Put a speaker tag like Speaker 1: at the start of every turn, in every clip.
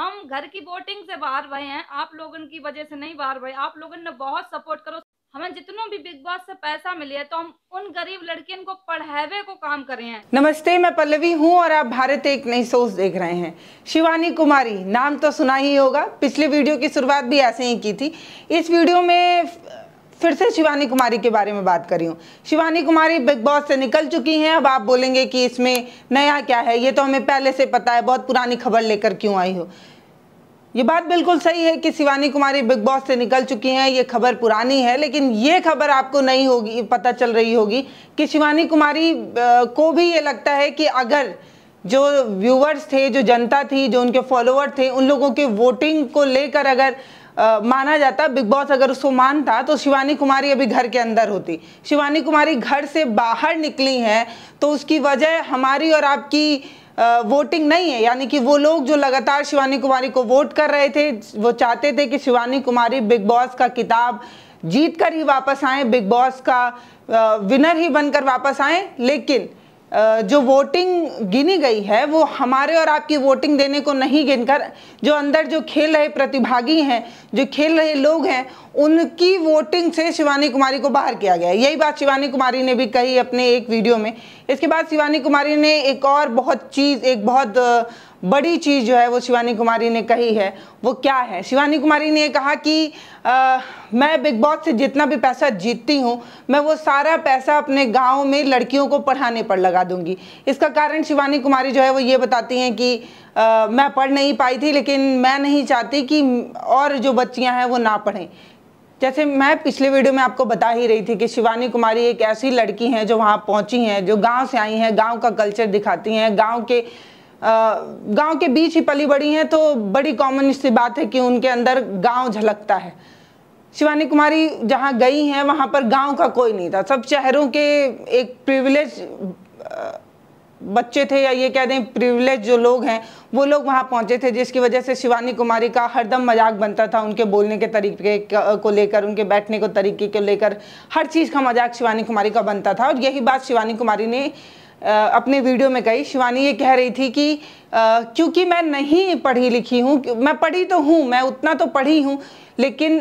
Speaker 1: हम घर की वोटिंग से बाहर हुए हैं आप लोगों की वजह से नहीं बाहर भाई आप लोगों ने बहुत सपोर्ट करो हमें जितनों भी बिग बॉस से पैसा मिले है तो हम उन गरीब लड़कियों को पढ़ावे को काम कर रहे हैं
Speaker 2: नमस्ते मैं पल्लवी हूँ और आप भारत एक नई सोच देख रहे हैं शिवानी कुमारी नाम तो सुना ही होगा पिछले वीडियो की शुरुआत भी ऐसे ही की थी इस वीडियो में फिर से शिवानी कुमारी के बारे में बात करी हूँ शिवानी कुमारी बिग बॉस से निकल चुकी हैं अब आप बोलेंगे कि इसमें नया क्या है ये तो हमें पहले से पता है बहुत पुरानी खबर लेकर क्यों आई हो ये बात बिल्कुल सही है कि शिवानी कुमारी बिग बॉस से निकल चुकी हैं ये खबर पुरानी है लेकिन ये खबर आपको नहीं होगी पता चल रही होगी कि शिवानी कुमारी को भी ये लगता है कि अगर जो व्यूअर्स थे जो जनता थी जो उनके फॉलोअर थे उन लोगों के वोटिंग को लेकर अगर आ, माना जाता बिग बॉस अगर उसको मानता तो शिवानी कुमारी अभी घर के अंदर होती शिवानी कुमारी घर से बाहर निकली हैं तो उसकी वजह हमारी और आपकी वोटिंग नहीं है यानी कि वो लोग जो लगातार शिवानी कुमारी को वोट कर रहे थे वो चाहते थे कि शिवानी कुमारी बिग बॉस का किताब जीत कर ही वापस आए बिग बॉस का विनर ही बनकर वापस आए लेकिन जो वोटिंग गिनी गई है वो हमारे और आपकी वोटिंग देने को नहीं गिनकर जो अंदर जो खेल रहे प्रतिभागी हैं जो खेल रहे लोग हैं उनकी वोटिंग से शिवानी कुमारी को बाहर किया गया यही बात शिवानी कुमारी ने भी कही अपने एक वीडियो में इसके बाद शिवानी कुमारी ने एक और बहुत चीज़ एक बहुत बड़ी चीज़ जो है वो शिवानी कुमारी ने कही है वो क्या है शिवानी कुमारी ने कहा कि आ, मैं बिग बॉस से जितना भी पैसा जीतती हूँ मैं वो सारा पैसा अपने गांव में लड़कियों को पढ़ाने पर लगा दूंगी इसका कारण शिवानी कुमारी जो है वो ये बताती हैं कि आ, मैं पढ़ नहीं पाई थी लेकिन मैं नहीं चाहती कि और जो बच्चियाँ हैं वो ना पढ़ें जैसे मैं पिछले वीडियो में आपको बता ही रही थी कि शिवानी कुमारी एक ऐसी लड़की हैं जो वहाँ पहुँची हैं जो गाँव से आई हैं गाँव का कल्चर दिखाती हैं गाँव के गांव के बीच ही पली बड़ी हैं तो बड़ी कॉमन सी बात है कि उनके अंदर गांव झलकता है शिवानी कुमारी जहां गई हैं वहां पर गांव का कोई नहीं था सब शहरों के एक प्रिविलेज बच्चे थे या ये कह दें प्रिविलेज जो लोग हैं वो लोग वहां पहुंचे थे जिसकी वजह से शिवानी कुमारी का हरदम मजाक बनता था उनके बोलने के तरीके को लेकर उनके बैठने को तरीके को लेकर हर चीज़ का मजाक शिवानी कुमारी का बनता था और यही बात शिवानी कुमारी ने अपने वीडियो में गई शिवानी ये कह रही थी कि क्योंकि मैं नहीं पढ़ी लिखी हूँ मैं पढ़ी तो हूँ मैं उतना तो पढ़ी हूँ लेकिन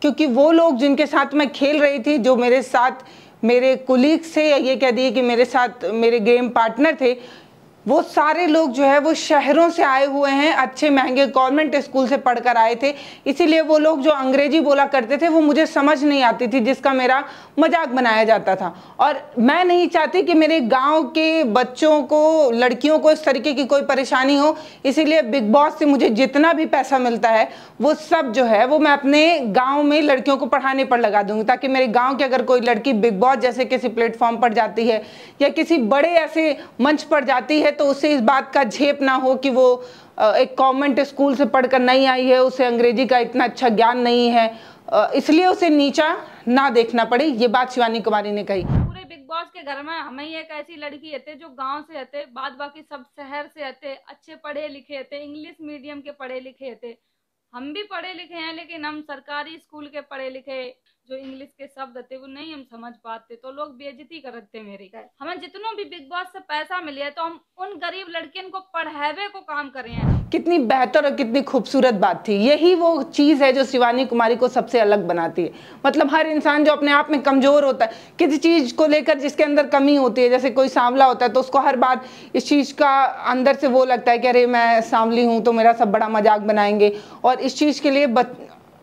Speaker 2: क्योंकि वो लोग जिनके साथ मैं खेल रही थी जो मेरे साथ मेरे कुलीग थे ये कह दिए कि मेरे साथ मेरे गेम पार्टनर थे वो सारे लोग जो है वो शहरों से आए हुए हैं अच्छे महंगे गवर्नमेंट स्कूल से पढ़कर आए थे इसीलिए वो लोग जो अंग्रेजी बोला करते थे वो मुझे समझ नहीं आती थी जिसका मेरा मजाक बनाया जाता था और मैं नहीं चाहती कि मेरे गांव के बच्चों को लड़कियों को इस तरीके की कोई परेशानी हो इसीलिए बिग बॉस से मुझे जितना भी पैसा मिलता है वो सब जो है वो मैं अपने गाँव में लड़कियों को पढ़ाने पर लगा दूँगी ताकि मेरे गाँव की अगर कोई लड़की बिग बॉस जैसे किसी प्लेटफॉर्म पर जाती है या किसी बड़े ऐसे मंच पर जाती है है तो उसे इस बात का झेप ना हो कि वो एक कॉन्वेंट स्कूल से पढ़कर नहीं आई है उसे अंग्रेजी का इतना अच्छा ज्ञान नहीं है इसलिए उसे नीचा ना देखना पड़े ये बात शिवानी कुमारी ने कही पूरे
Speaker 1: बिग बॉस के घर में हमें एक ऐसी लड़की है जो गांव से है बाद बाकी सब शहर से है अच्छे पढ़े लिखे थे इंग्लिश मीडियम के पढ़े लिखे थे हम भी पढ़े लिखे हैं लेकिन हम सरकारी स्कूल के पढ़े लिखे जो इंग्लिश के शब्द थे वो नहीं हम समझ पाते तो लोग बेजती करते मेरी हमें जितनों भी बिग बॉस से पैसा मिले तो हम उन गरीब लड़कियों को पढ़ावे को काम करे हैं
Speaker 2: कितनी बेहतर और कितनी खूबसूरत बात थी यही वो चीज़ है जो शिवानी कुमारी को सबसे अलग बनाती है मतलब हर इंसान जो अपने आप में कमज़ोर होता है किसी चीज़ को लेकर जिसके अंदर कमी होती है जैसे कोई सांवला होता है तो उसको हर बार इस चीज़ का अंदर से वो लगता है कि अरे मैं सांवली हूँ तो मेरा सब बड़ा मजाक बनाएंगे और इस चीज़ के लिए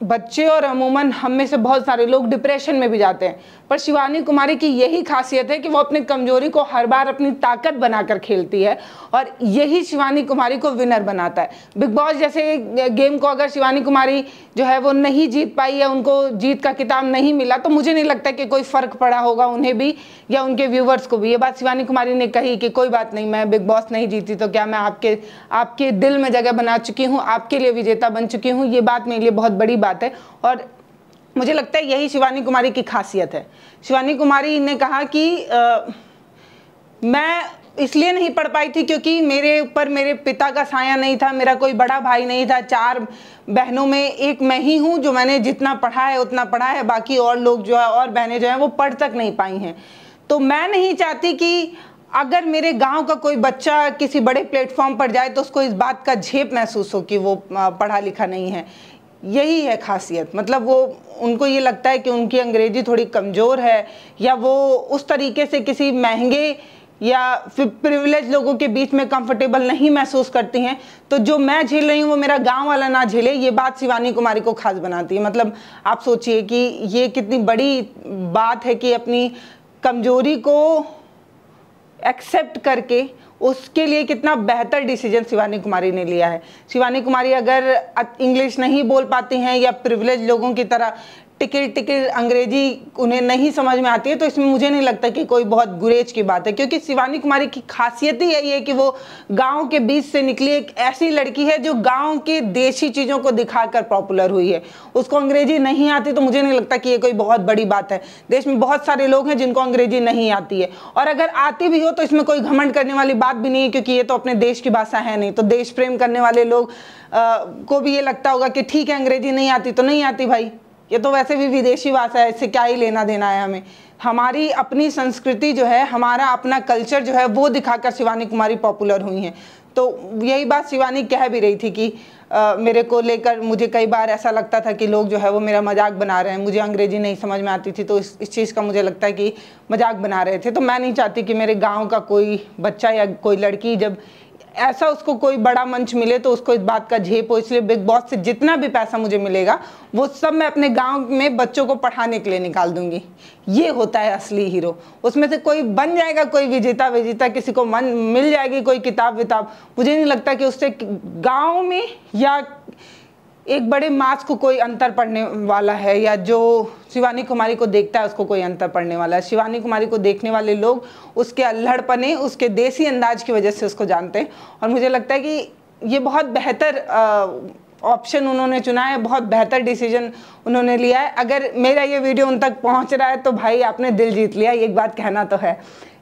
Speaker 2: बच्चे और अमूमन हम में से बहुत सारे लोग डिप्रेशन में भी जाते हैं पर शिवानी कुमारी की यही खासियत है कि वो अपनी कमजोरी को हर बार अपनी ताकत बनाकर खेलती है और यही शिवानी कुमारी को विनर बनाता है बिग बॉस जैसे गेम को अगर शिवानी कुमारी जो है वो नहीं जीत पाई या उनको जीत का किताब नहीं मिला तो मुझे नहीं लगता कि कोई फ़र्क पड़ा होगा उन्हें भी या उनके व्यूवर्स को भी ये बात शिवानी कुमारी ने कही कि कोई बात नहीं मैं बिग बॉस नहीं जीती तो क्या मैं आपके आपके दिल में जगह बना चुकी हूँ आपके लिए विजेता बन चुकी हूँ ये बात मेरे लिए बहुत बड़ी बात बात है और मुझे लगता है यही शिवानी कुमारी की खासियत है शिवानी कुमारी ने कहा कि आ, मैं इसलिए नहीं पढ़ पाई थी क्योंकि मेरे ऊपर मेरे पिता का साया नहीं था मेरा कोई बड़ा भाई नहीं था चार बहनों में एक मैं ही हूँ जो मैंने जितना पढ़ा है उतना पढ़ा है बाकी और लोग जो है और बहनें जो हैं वो पढ़ तक नहीं पाई हैं तो मैं नहीं चाहती कि अगर मेरे गांव का कोई बच्चा किसी बड़े प्लेटफॉर्म पर जाए तो उसको इस बात का झेप महसूस हो कि वो पढ़ा लिखा नहीं है यही है खासियत मतलब वो उनको ये लगता है कि उनकी अंग्रेजी थोड़ी कमज़ोर है या वो उस तरीके से किसी महंगे या प्रिविलेज लोगों के बीच में कंफर्टेबल नहीं महसूस करती हैं तो जो मैं झेल रही हूँ वो मेरा गांव वाला ना झेले ये बात शिवानी कुमारी को खास बनाती है मतलब आप सोचिए कि ये कितनी बड़ी बात है कि अपनी कमजोरी को एक्सेप्ट करके उसके लिए कितना बेहतर डिसीजन शिवानी कुमारी ने लिया है शिवानी कुमारी अगर इंग्लिश नहीं बोल पाती हैं या प्रिविलेज लोगों की तरह टिकट टिकट अंग्रेजी उन्हें नहीं समझ में आती है तो इसमें मुझे नहीं लगता कि कोई बहुत गुरेज की बात है क्योंकि शिवानी कुमारी की खासियत ही यही है कि वो गांव के बीच से निकली एक ऐसी लड़की है जो गांव के देशी चीज़ों को दिखाकर पॉपुलर हुई है उसको अंग्रेजी नहीं आती तो मुझे नहीं लगता कि ये कोई बहुत बड़ी बात है देश में बहुत सारे लोग हैं जिनको अंग्रेजी नहीं आती है और अगर आती भी हो तो इसमें कोई घमंड करने वाली बात भी नहीं है क्योंकि ये तो अपने देश की भाषा है नहीं तो देश प्रेम करने वाले लोग को भी ये लगता होगा कि ठीक है अंग्रेजी नहीं आती तो नहीं आती भाई ये तो वैसे भी विदेशी भाषा है इससे क्या ही लेना देना है हमें हमारी अपनी संस्कृति जो है हमारा अपना कल्चर जो है वो दिखाकर शिवानी कुमारी पॉपुलर हुई हैं तो यही बात शिवानी कह भी रही थी कि आ, मेरे को लेकर मुझे कई बार ऐसा लगता था कि लोग जो है वो मेरा मजाक बना रहे हैं मुझे अंग्रेजी नहीं समझ में आती थी तो इस इस चीज़ का मुझे लगता है कि मजाक बना रहे थे तो मैं नहीं चाहती कि मेरे गाँव का कोई बच्चा या कोई लड़की जब ऐसा उसको कोई बड़ा मंच मिले तो उसको इस बात का झेप हो इसलिए बिग बॉस से जितना भी पैसा मुझे मिलेगा वो सब मैं अपने गाँव में बच्चों को पढ़ाने के लिए निकाल दूंगी ये होता है असली हीरो उसमें से कोई बन जाएगा कोई विजेता विजेता किसी को मन मिल जाएगी कोई किताब विताब मुझे नहीं लगता कि उससे गाँव में या एक बड़े मास को कोई अंतर पड़ने वाला है या जो शिवानी कुमारी को देखता है उसको कोई अंतर पड़ने वाला है शिवानी कुमारी को देखने वाले लोग उसके अल्हड़पने उसके देसी अंदाज की वजह से उसको जानते हैं और मुझे लगता है कि ये बहुत बेहतर ऑप्शन उन्होंने चुना है बहुत बेहतर डिसीजन उन्होंने लिया है अगर मेरा ये वीडियो उन तक पहुँच रहा है तो भाई आपने दिल जीत लिया एक बात कहना तो है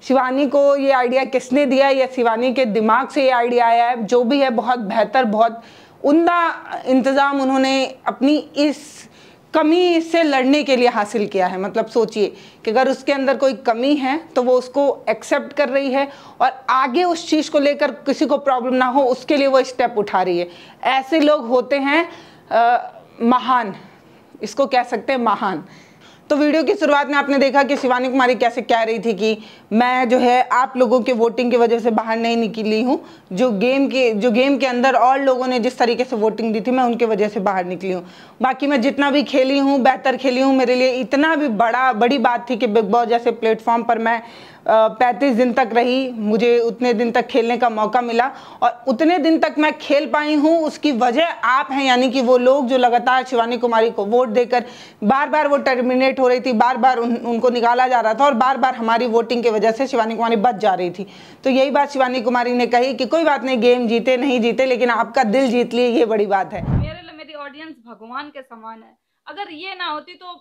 Speaker 2: शिवानी को ये आइडिया किसने दिया या शिवानी के दिमाग से ये आइडिया आया है जो भी है बहुत बेहतर बहुत उनका इंतज़ाम उन्होंने अपनी इस कमी से लड़ने के लिए हासिल किया है मतलब सोचिए कि अगर उसके अंदर कोई कमी है तो वो उसको एक्सेप्ट कर रही है और आगे उस चीज़ को लेकर किसी को प्रॉब्लम ना हो उसके लिए वो स्टेप उठा रही है ऐसे लोग होते हैं आ, महान इसको कह सकते हैं महान तो वीडियो की शुरुआत में आपने देखा कि शिवानी कुमारी कैसे कह रही थी कि मैं जो है आप लोगों के वोटिंग की वजह से बाहर नहीं निकली हूँ जो गेम के जो गेम के अंदर और लोगों ने जिस तरीके से वोटिंग दी थी मैं उनके वजह से बाहर निकली हूँ बाकी मैं जितना भी खेली हूँ बेहतर खेली हूँ मेरे लिए इतना भी बड़ा बड़ी बात थी कि बिग बॉस जैसे प्लेटफॉर्म पर मैं 35 दिन तक रही मुझे उतने दिन तक खेलने का मौका मिला और उतने दिन तक मैं खेल पाई हूँ उसकी वजह आप हैं यानी कि वो लोग जो लगातार शिवानी कुमारी को वोट देकर बार बार वो टर्मिनेट हो रही थी बार बार उन, उनको निकाला जा रहा था और बार बार हमारी वोटिंग की वजह से शिवानी कुमारी बच जा रही थी तो यही बात शिवानी कुमारी ने कही कि कोई बात नहीं गेम जीते नहीं जीते लेकिन आपका दिल जीत लिए ये बड़ी बात है मेरे लिए
Speaker 1: मेरी ऑडियंस भगवान के समान है अगर ये ना होती तो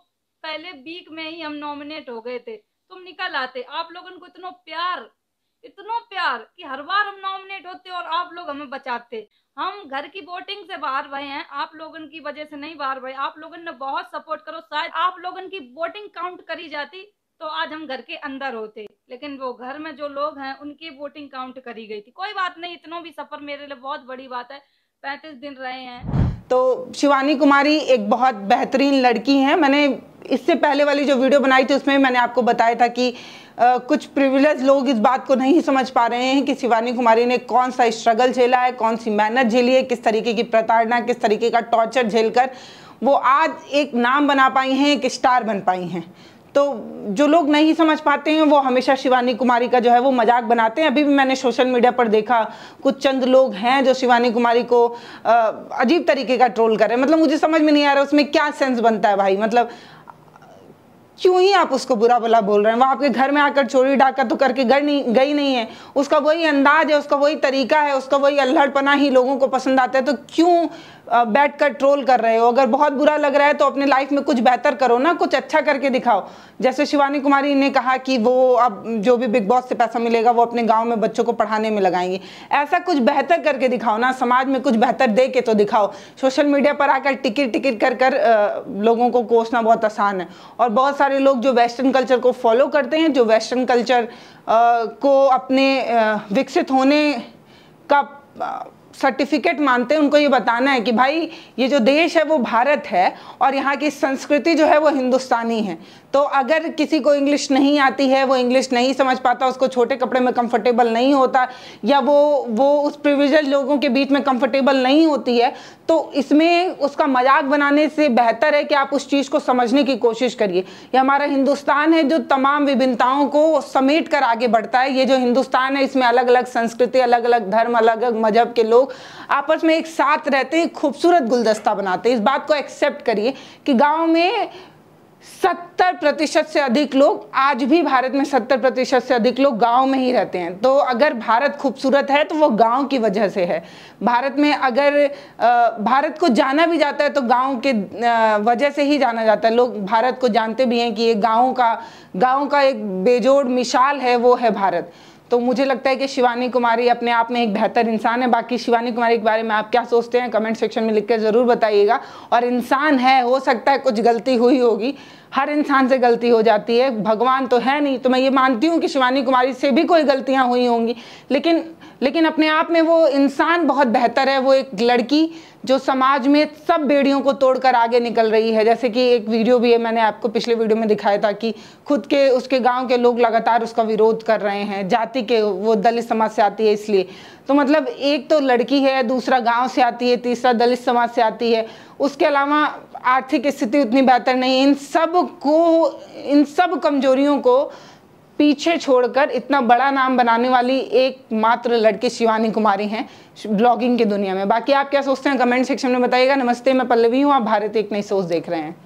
Speaker 1: पहले वीक में ही हम नॉमिनेट हो गए थे तुम निकल आते आप लोग उनको इतना प्यार इतना प्यार कि हर बार हम नॉमिनेट होते और आप लोग हमें बचाते हम घर की वोटिंग से बाहर भय हैं आप लोगों की वजह से नहीं बाहर भय आप लोगों ने बहुत सपोर्ट करो शायद आप लोगों की वोटिंग काउंट करी जाती तो आज हम घर के अंदर होते लेकिन वो घर में जो लोग हैं उनकी वोटिंग काउंट करी गई थी कोई बात नहीं इतना भी सफर मेरे लिए बहुत बड़ी बात है पैंतीस दिन रहे हैं
Speaker 2: तो शिवानी कुमारी एक बहुत बेहतरीन लड़की हैं मैंने इससे पहले वाली जो वीडियो बनाई थी उसमें मैंने आपको बताया था कि आ, कुछ प्रिविलेज लोग इस बात को नहीं समझ पा रहे हैं कि शिवानी कुमारी ने कौन सा स्ट्रगल झेला है कौन सी मेहनत झेली है किस तरीके की प्रताड़ना किस तरीके का टॉर्चर झेलकर वो आज एक नाम बना पाई हैं एक स्टार बन पाई हैं तो जो लोग नहीं समझ पाते हैं वो हमेशा शिवानी कुमारी का जो है वो मजाक बनाते हैं अभी भी मैंने सोशल मीडिया पर देखा कुछ चंद लोग हैं जो शिवानी कुमारी को अजीब तरीके का ट्रोल कर रहे हैं मतलब मुझे समझ में नहीं आ रहा उसमें क्या सेंस बनता है भाई मतलब क्यों ही आप उसको बुरा भला बोल रहे हैं वो आपके घर में आकर चोरी डाका तो करके गई नहीं गई नहीं है उसका वही अंदाज है उसका वही तरीका है उसका वही अल्हड़पना ही लोगों को पसंद आता है तो क्यों बैठ कर ट्रोल कर रहे हो अगर बहुत बुरा लग रहा है तो अपने लाइफ में कुछ बेहतर करो ना कुछ अच्छा करके दिखाओ जैसे शिवानी कुमारी ने कहा कि वो अब जो भी बिग बॉस से पैसा मिलेगा वो अपने गाँव में बच्चों को पढ़ाने में लगाएंगी ऐसा कुछ बेहतर करके दिखाओ ना समाज में कुछ बेहतर दे के तो दिखाओ सोशल मीडिया पर आकर टिकट टिकट कर कर लोगों को कोसना बहुत आसान है और बहुत सारे लोग जो वेस्टर्न कल्चर को फॉलो करते हैं जो वेस्टर्न कल्चर को अपने विकसित होने का सर्टिफिकेट मानते हैं उनको ये बताना है कि भाई ये जो देश है वो भारत है और यहाँ की संस्कृति जो है वो हिंदुस्तानी है तो अगर किसी को इंग्लिश नहीं आती है वो इंग्लिश नहीं समझ पाता उसको छोटे कपड़े में कंफर्टेबल नहीं होता या वो वो उस प्रिविजल लोगों के बीच में कंफर्टेबल नहीं होती है तो इसमें उसका मजाक बनाने से बेहतर है कि आप उस चीज़ को समझने की कोशिश करिए ये हमारा हिंदुस्तान है जो तमाम विभिन्नताओं को समेट कर आगे बढ़ता है ये जो हिंदुस्तान है इसमें अलग अलग संस्कृति अलग अलग धर्म अलग अलग मजहब के लोग लोग आपस में एक साथ रहते हैं खूबसूरत गुलदस्ता बनाते हैं इस बात को एक्सेप्ट करिए कि गाँव में सत्तर प्रतिशत से अधिक लोग आज भी भारत में सत्तर प्रतिशत से अधिक लोग गांव में ही रहते हैं तो अगर भारत खूबसूरत है तो वो गांव की वजह से है भारत में अगर भारत को जाना भी जाता है तो गांव के वजह से ही जाना जाता है लोग भारत को जानते भी हैं कि ये गांव का गांव का एक बेजोड़ मिसाल है वो है भारत तो मुझे लगता है कि शिवानी कुमारी अपने आप में एक बेहतर इंसान है बाकी शिवानी कुमारी के बारे में आप क्या सोचते हैं कमेंट सेक्शन में लिख कर ज़रूर बताइएगा और इंसान है हो सकता है कुछ गलती हुई होगी हर इंसान से गलती हो जाती है भगवान तो है नहीं तो मैं ये मानती हूँ कि शिवानी कुमारी से भी कोई गलतियाँ हुई होंगी लेकिन लेकिन अपने आप में वो इंसान बहुत बेहतर है वो एक लड़की जो समाज में सब बेड़ियों को तोड़कर आगे निकल रही है जैसे कि एक वीडियो भी है मैंने आपको पिछले वीडियो में दिखाया था कि खुद के उसके गांव के लोग लगातार उसका विरोध कर रहे हैं जाति के वो दलित समाज से आती है इसलिए तो मतलब एक तो लड़की है दूसरा गाँव से आती है तीसरा दलित समाज से आती है उसके अलावा आर्थिक स्थिति उतनी बेहतर नहीं इन सब को इन सब कमजोरियों को पीछे छोड़कर इतना बड़ा नाम बनाने वाली एकमात्र लड़की शिवानी कुमारी हैं ब्लॉगिंग की दुनिया में बाकी आप क्या सोचते हैं कमेंट सेक्शन में बताइएगा नमस्ते मैं पल्लवी हूँ आप भारत एक नई सोच देख रहे हैं